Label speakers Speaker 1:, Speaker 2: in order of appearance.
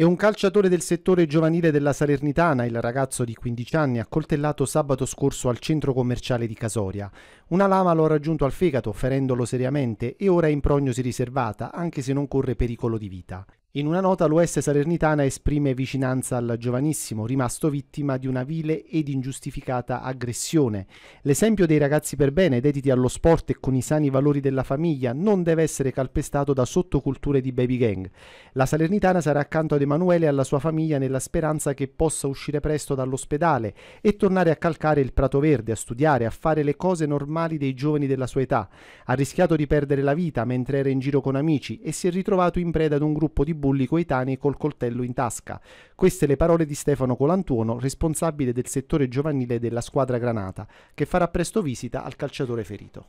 Speaker 1: È un calciatore del settore giovanile della Salernitana, il ragazzo di 15 anni, accoltellato sabato scorso al centro commerciale di Casoria. Una lama lo ha raggiunto al fegato, ferendolo seriamente, e ora è in prognosi riservata, anche se non corre pericolo di vita. In una nota l'OS Salernitana esprime vicinanza al giovanissimo, rimasto vittima di una vile ed ingiustificata aggressione. L'esempio dei ragazzi per bene, dediti allo sport e con i sani valori della famiglia, non deve essere calpestato da sottoculture di baby gang. La Salernitana sarà accanto ad Emanuele e alla sua famiglia nella speranza che possa uscire presto dall'ospedale e tornare a calcare il Prato Verde, a studiare, a fare le cose normali dei giovani della sua età. Ha rischiato di perdere la vita mentre era in giro con amici e si è ritrovato in preda ad un gruppo di bulli coetanei col coltello in tasca. Queste le parole di Stefano Colantuono, responsabile del settore giovanile della squadra Granata, che farà presto visita al calciatore ferito.